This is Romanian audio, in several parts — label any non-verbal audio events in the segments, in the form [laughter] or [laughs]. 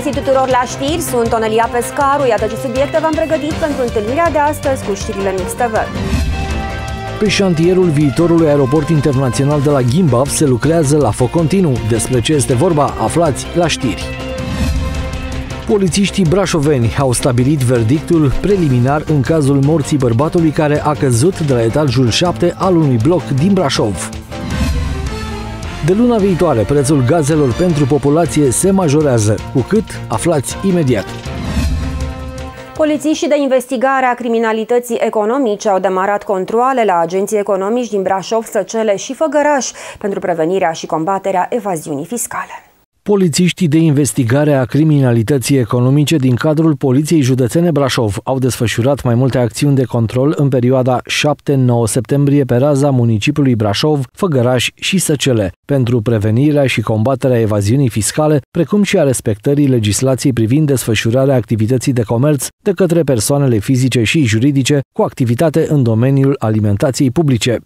găsit tuturor la știri, sunt Onelia Pescaru, iată ce subiecte v-am pregătit pentru întâlnirea de astăzi cu știrile Mix TV. Pe șantierul viitorului aeroport internațional de la Gimbav se lucrează la foc continuu. Despre ce este vorba, aflați la știri. Polițiștii brașoveni au stabilit verdictul preliminar în cazul morții bărbatului care a căzut de la etajul 7 al unui bloc din Brașov. De luna viitoare, prețul gazelor pentru populație se majorează, cu cât aflați imediat. Polițiștii de investigare a criminalității economice au demarat controle la agenții economici din Brașov, Săcele și Făgăraș pentru prevenirea și combaterea evaziunii fiscale. Polițiștii de investigare a criminalității economice din cadrul Poliției Județene Brașov au desfășurat mai multe acțiuni de control în perioada 7-9 septembrie pe raza municipiului Brașov, Făgăraș și Săcele, pentru prevenirea și combaterea evaziunii fiscale, precum și a respectării legislației privind desfășurarea activității de comerț de către persoanele fizice și juridice cu activitate în domeniul alimentației publice.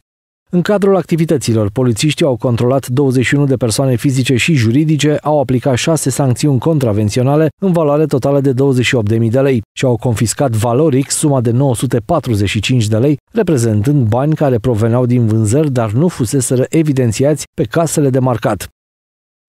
În cadrul activităților, polițiștii au controlat 21 de persoane fizice și juridice, au aplicat 6 sancțiuni contravenționale în valoare totală de 28.000 de lei și au confiscat valoric suma de 945 de lei, reprezentând bani care proveneau din vânzări, dar nu fuseseră evidențiați pe casele de marcat.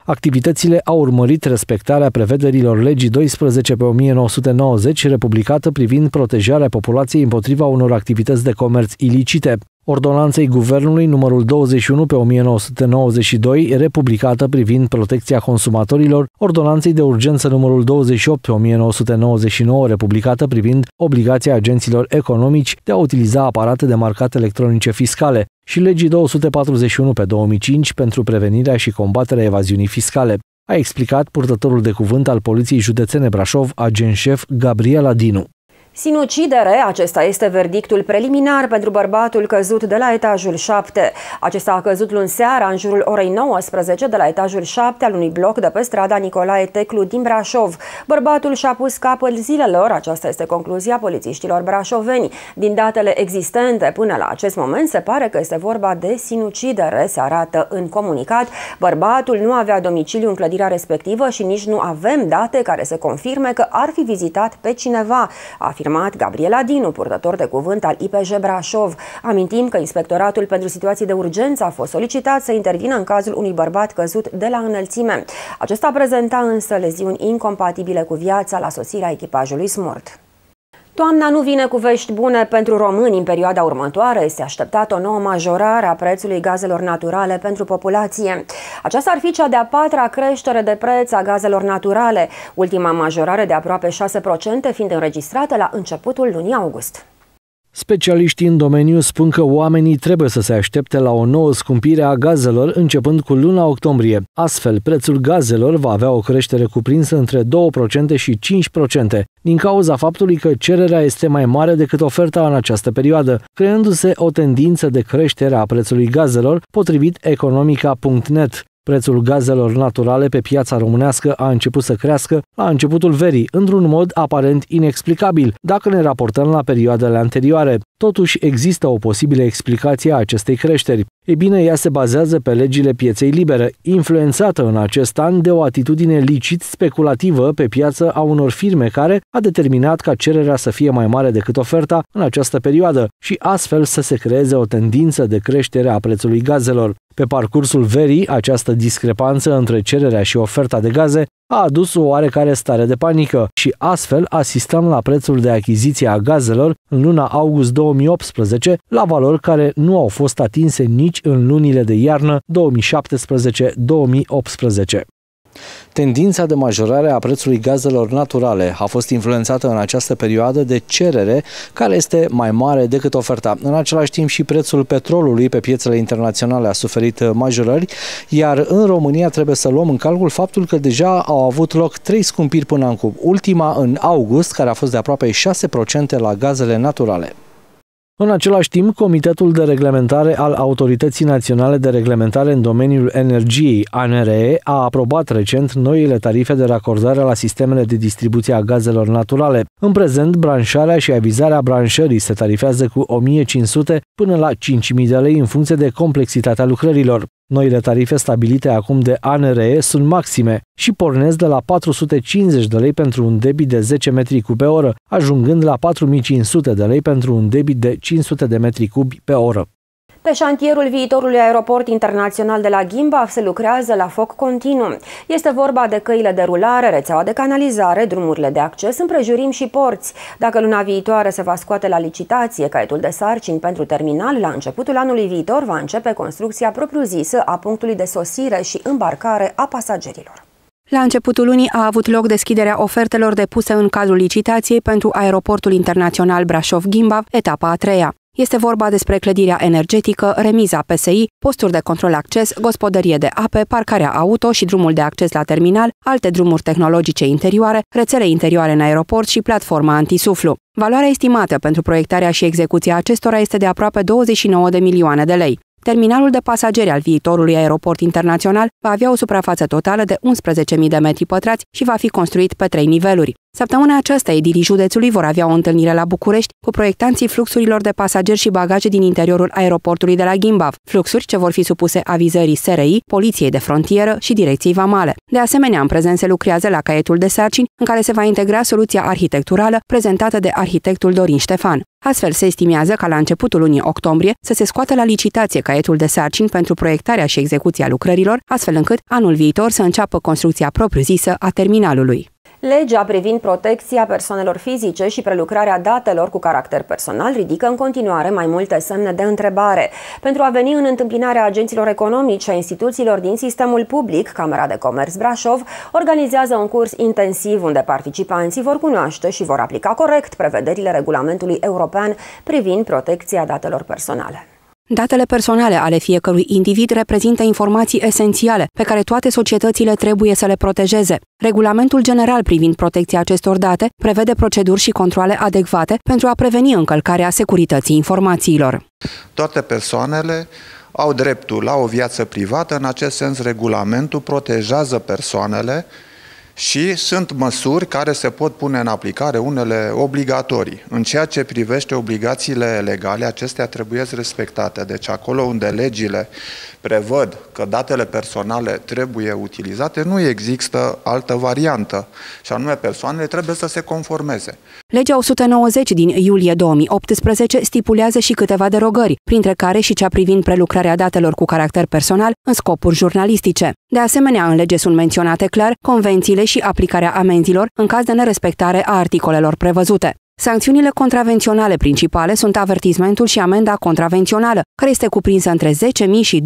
Activitățile au urmărit respectarea prevederilor legii 12 pe 1990 republicată privind protejarea populației împotriva unor activități de comerț ilicite, ordonanței Guvernului numărul 21 pe 1992, republicată privind protecția consumatorilor, ordonanței de urgență numărul 28 pe 1999, republicată privind obligația agenților economici de a utiliza aparate de marcat electronice fiscale, și legii 241 pe 2005 pentru prevenirea și combaterea evaziunii fiscale, a explicat purtătorul de cuvânt al Poliției Județene Brașov, agent șef Gabriela Dinu. Sinucidere, acesta este verdictul preliminar pentru bărbatul căzut de la etajul 7. Acesta a căzut luni seara în jurul orei 19 de la etajul 7 al unui bloc de pe strada Nicolae Teclu din Brașov. Bărbatul și-a pus capăt zilelor, aceasta este concluzia polițiștilor brașoveni. Din datele existente până la acest moment se pare că este vorba de sinucidere, se arată în comunicat. Bărbatul nu avea domiciliu în clădirea respectivă și nici nu avem date care să confirme că ar fi vizitat pe cineva, a fi confirmat Gabriela Dinu, purtător de cuvânt al IPJ Brașov. Amintim că Inspectoratul pentru Situații de Urgență a fost solicitat să intervină în cazul unui bărbat căzut de la înălțime. Acesta prezenta însă leziuni incompatibile cu viața la sosirea echipajului smurt. Toamna nu vine cu vești bune pentru români. În perioada următoare este așteptată o nouă majorare a prețului gazelor naturale pentru populație. Aceasta ar fi cea de-a patra creștere de preț a gazelor naturale, ultima majorare de aproape 6% fiind înregistrată la începutul lunii august. Specialiștii în domeniu spun că oamenii trebuie să se aștepte la o nouă scumpire a gazelor începând cu luna octombrie. Astfel, prețul gazelor va avea o creștere cuprinsă între 2% și 5%, din cauza faptului că cererea este mai mare decât oferta în această perioadă, creându-se o tendință de creștere a prețului gazelor, potrivit economica.net. Prețul gazelor naturale pe piața românească a început să crească la începutul verii, într-un mod aparent inexplicabil, dacă ne raportăm la perioadele anterioare. Totuși, există o posibilă explicație a acestei creșteri. E bine, ea se bazează pe legile pieței libere, influențată în acest an de o atitudine licit speculativă pe piață a unor firme care a determinat ca cererea să fie mai mare decât oferta în această perioadă și astfel să se creeze o tendință de creștere a prețului gazelor. Pe parcursul verii, această discrepanță între cererea și oferta de gaze a adus o oarecare stare de panică și astfel asistăm la prețul de achiziție a gazelor în luna august 2018 la valori care nu au fost atinse nici în lunile de iarnă 2017-2018. Tendința de majorare a prețului gazelor naturale a fost influențată în această perioadă de cerere, care este mai mare decât oferta. În același timp și prețul petrolului pe piețele internaționale a suferit majorări, iar în România trebuie să luăm în calcul faptul că deja au avut loc trei scumpiri până acum. Ultima în august, care a fost de aproape 6% la gazele naturale. În același timp, Comitetul de Reglementare al Autorității Naționale de Reglementare în domeniul energiei, ANRE, a aprobat recent noile tarife de racordare la sistemele de distribuție a gazelor naturale. În prezent, branșarea și avizarea branșării se tarifează cu 1500 până la 5000 de lei în funcție de complexitatea lucrărilor. Noile tarife stabilite acum de ANRE sunt maxime și pornesc de la 450 de lei pentru un debit de 10 metri cubi pe oră, ajungând la 4500 de lei pentru un debit de 500 de metri cubi pe oră. Pe șantierul viitorului aeroport internațional de la Gimba se lucrează la foc continuu. Este vorba de căile de rulare, rețeaua de canalizare, drumurile de acces, împrejurim și porți. Dacă luna viitoare se va scoate la licitație caietul de sarcini pentru terminal, la începutul anului viitor va începe construcția propriu-zisă a punctului de sosire și îmbarcare a pasagerilor. La începutul lunii a avut loc deschiderea ofertelor depuse în cadrul licitației pentru Aeroportul Internațional Brașov-Gimba, etapa a treia. Este vorba despre clădirea energetică, remiza PSI, posturi de control acces, gospodărie de ape, parcarea auto și drumul de acces la terminal, alte drumuri tehnologice interioare, rețele interioare în aeroport și platforma antisuflu. Valoarea estimată pentru proiectarea și execuția acestora este de aproape 29 de milioane de lei. Terminalul de pasageri al viitorului aeroport internațional va avea o suprafață totală de 11.000 de metri pătrați și va fi construit pe trei niveluri. Săptămâna aceasta, edilii județului vor avea o întâlnire la București cu proiectanții fluxurilor de pasageri și bagaje din interiorul aeroportului de la Gimbav, fluxuri ce vor fi supuse avizării SRI, Poliției de Frontieră și Direcției Vamale. De asemenea, în prezent se lucrează la caietul de sarcini, în care se va integra soluția arhitecturală prezentată de arhitectul Dorin Ștefan. Astfel, se estimează ca la începutul lunii octombrie să se scoată la licitație caietul de sarcini pentru proiectarea și execuția lucrărilor, astfel încât anul viitor să înceapă construcția propriu-zisă a terminalului. Legea privind protecția persoanelor fizice și prelucrarea datelor cu caracter personal ridică în continuare mai multe semne de întrebare. Pentru a veni în întâmpinarea agenților economici a instituțiilor din sistemul public, Camera de Comerț Brașov organizează un curs intensiv unde participanții vor cunoaște și vor aplica corect prevederile regulamentului european privind protecția datelor personale. Datele personale ale fiecărui individ reprezintă informații esențiale pe care toate societățile trebuie să le protejeze. Regulamentul general privind protecția acestor date prevede proceduri și controle adecvate pentru a preveni încălcarea securității informațiilor. Toate persoanele au dreptul la o viață privată, în acest sens regulamentul protejează persoanele și sunt măsuri care se pot pune în aplicare, unele obligatorii. În ceea ce privește obligațiile legale, acestea trebuie respectate. Deci acolo unde legile prevăd că datele personale trebuie utilizate, nu există altă variantă. Și anume, persoanele trebuie să se conformeze. Legea 190 din iulie 2018 stipulează și câteva derogări, printre care și cea privind prelucrarea datelor cu caracter personal în scopuri jurnalistice. De asemenea, în lege sunt menționate clar convențiile și aplicarea amenzilor în caz de nerespectare a articolelor prevăzute. Sancțiunile contravenționale principale sunt avertismentul și amenda contravențională, care este cuprinsă între 10.000 și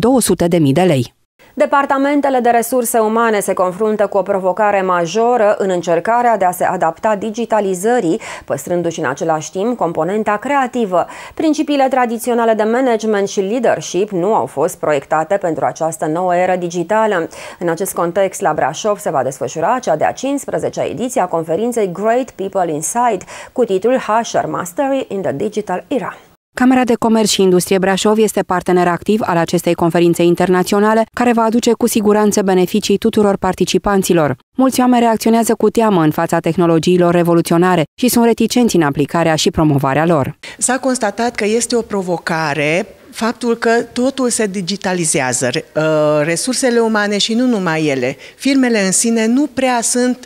200.000 de lei. Departamentele de resurse umane se confruntă cu o provocare majoră în încercarea de a se adapta digitalizării, păstrându-și în același timp componenta creativă. Principiile tradiționale de management și leadership nu au fost proiectate pentru această nouă eră digitală. În acest context, la Brașov se va desfășura cea de-a 15-a ediție a conferinței Great People Inside, cu titlul Hasher Mastery in the Digital Era. Camera de Comerț și Industrie Brașov este partener activ al acestei conferințe internaționale, care va aduce cu siguranță beneficii tuturor participanților. Mulți oameni reacționează cu teamă în fața tehnologiilor revoluționare și sunt reticenți în aplicarea și promovarea lor. S-a constatat că este o provocare faptul că totul se digitalizează, uh, resursele umane și nu numai ele. Firmele în sine nu prea sunt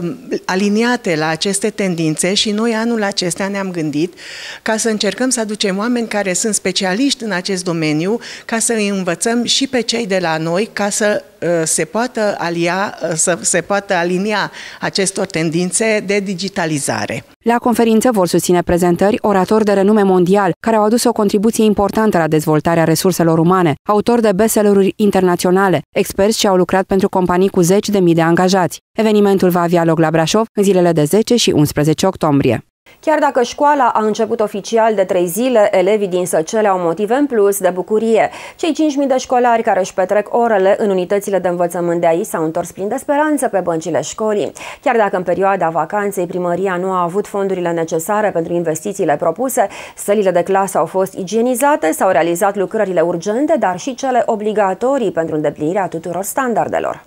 uh, aliniate la aceste tendințe și noi anul acesta ne-am gândit ca să încercăm să aducem oameni care sunt specialiști în acest domeniu, ca să îi învățăm și pe cei de la noi, ca să uh, se poată alia, să se poată alinia acestor tendințe de digitalizare. La conferință vor susține prezentări oratori de renume mondial, care au adus o contribuție importantă la dezvoltarea resurselor umane, autori de bestselleruri internaționale, experți ce au lucrat pentru companii cu zeci de mii de angajați. Evenimentul va avea loc la Brașov în zilele de 10 și 11 octombrie. Chiar dacă școala a început oficial de trei zile, elevii din Săcele au motive în plus de bucurie. Cei 5.000 de școlari care își petrec orele în unitățile de învățământ de aici s-au întors plin de speranță pe băncile școlii. Chiar dacă în perioada vacanței primăria nu a avut fondurile necesare pentru investițiile propuse, sălile de clasă au fost igienizate, s-au realizat lucrările urgente, dar și cele obligatorii pentru îndeplinirea tuturor standardelor.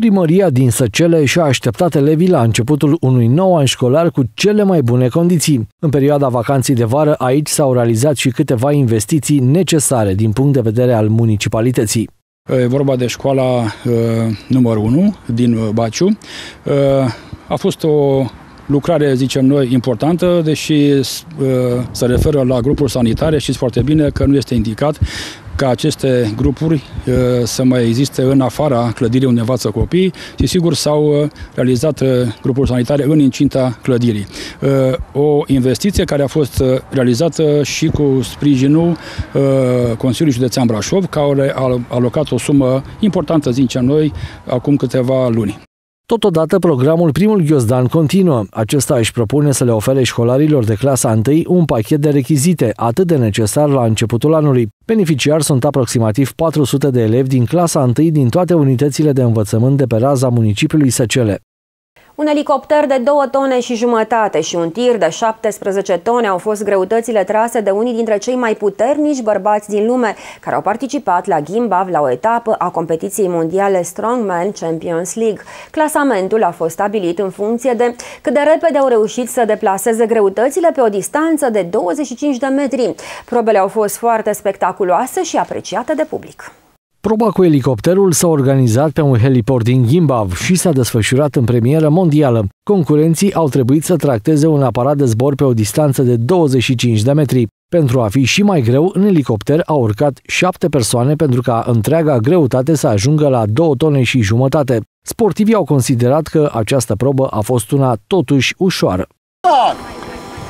Primăria din Săcele și-a așteptat elevii la începutul unui nou an școlar cu cele mai bune condiții. În perioada vacanței de vară, aici s-au realizat și câteva investiții necesare din punct de vedere al municipalității. E vorba de școala uh, numărul 1 din Baciu. Uh, a fost o lucrare, zicem noi, importantă, deși se referă la grupul sanitare, știți foarte bine că nu este indicat ca aceste grupuri uh, să mai existe în afara clădirii unde învață copiii și sigur s-au uh, realizat uh, grupuri sanitare în incinta clădirii. O investiție care a fost realizată și cu sprijinul Consiliului Județean Brașov, care a alocat o sumă importantă, zicem noi, acum câteva luni. Totodată, programul Primul Ghiozdan continuă. Acesta își propune să le ofere școlarilor de clasa 1 un pachet de rechizite, atât de necesar la începutul anului. Beneficiari sunt aproximativ 400 de elevi din clasa 1 din toate unitățile de învățământ de pe raza municipiului Săcele. Un elicopter de 2 tone și jumătate și un tir de 17 tone au fost greutățile trase de unii dintre cei mai puternici bărbați din lume, care au participat la Gimbav la o etapă a competiției mondiale Strongman Champions League. Clasamentul a fost stabilit în funcție de cât de repede au reușit să deplaseze greutățile pe o distanță de 25 de metri. Probele au fost foarte spectaculoase și apreciate de public. Proba cu elicopterul s-a organizat pe un heliport din Gimbav și s-a desfășurat în premieră mondială. Concurenții au trebuit să tracteze un aparat de zbor pe o distanță de 25 de metri. Pentru a fi și mai greu, în elicopter au urcat șapte persoane pentru ca întreaga greutate să ajungă la 2 tone și jumătate. Sportivii au considerat că această probă a fost una totuși ușoară.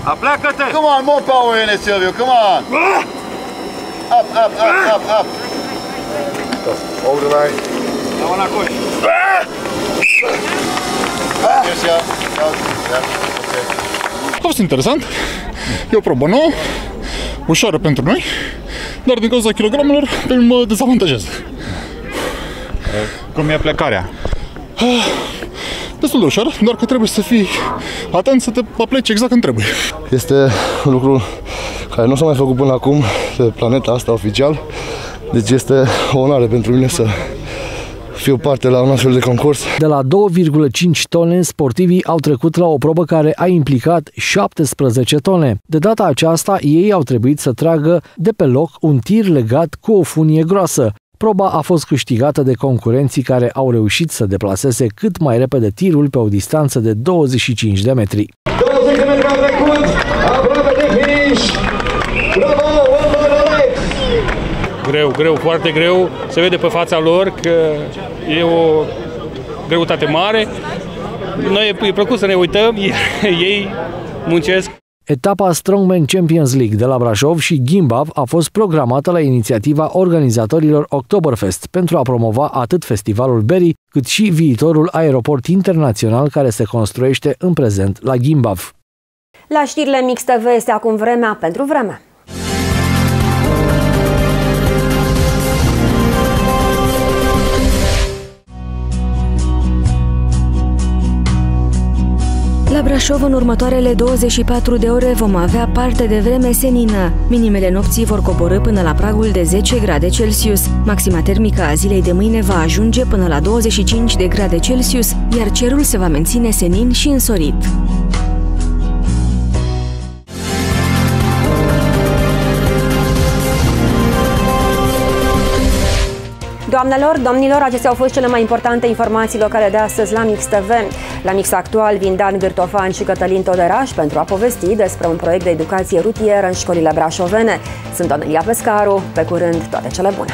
Apleacă-te! Come on, more power in it, Silvio, come on! Ah! Up, up, up, up, up! Overlay. Dá uma na coxa. Ah! Ah! Yes, yeah. Yeah. Okay. A interesant, e o probă nouă, ușoară pentru noi, dar din cauza kilogramelor pe mine mă dezavantajez. Cum e plecarea? Ah, destul de ușor, doar că trebuie să fii atent să te apleci exact când trebuie. Este lucrul care nu s-a mai făcut până acum pe planeta asta oficial deci este o onoare pentru mine să fiu parte la un astfel de concurs. De la 2,5 tone, sportivii au trecut la o probă care a implicat 17 tone. De data aceasta, ei au trebuit să tragă de pe loc un tir legat cu o funie groasă. Proba a fost câștigată de concurenții care au reușit să deplaseze cât mai repede tirul pe o distanță de 25 de metri. 20 de metri au trecut, aproape de finish! greu, greu, foarte greu. Se vede pe fața lor că e o greutate mare. Noi e plăcut să ne uităm, [laughs] ei muncesc. Etapa Strongman Champions League de la Brașov și Gimbav a fost programată la inițiativa organizatorilor Oktoberfest pentru a promova atât festivalul Berry, cât și viitorul aeroport internațional care se construiește în prezent la Gimbav. La știrile Mix TV este acum vremea pentru vreme. Brașov, în următoarele 24 de ore vom avea parte de vreme senină. Minimele nopții vor coborâ până la pragul de 10 grade Celsius. Maxima termică a zilei de mâine va ajunge până la 25 de grade Celsius, iar cerul se va menține senin și însorit. Doamnelor, domnilor, acestea au fost cele mai importante informații locale de astăzi la Mix TV. La Mix Actual vin Dan Gârtofan și Cătălin Toderaș pentru a povesti despre un proiect de educație rutieră în școlile brașovene. Sunt Anelia Pescaru, pe curând toate cele bune!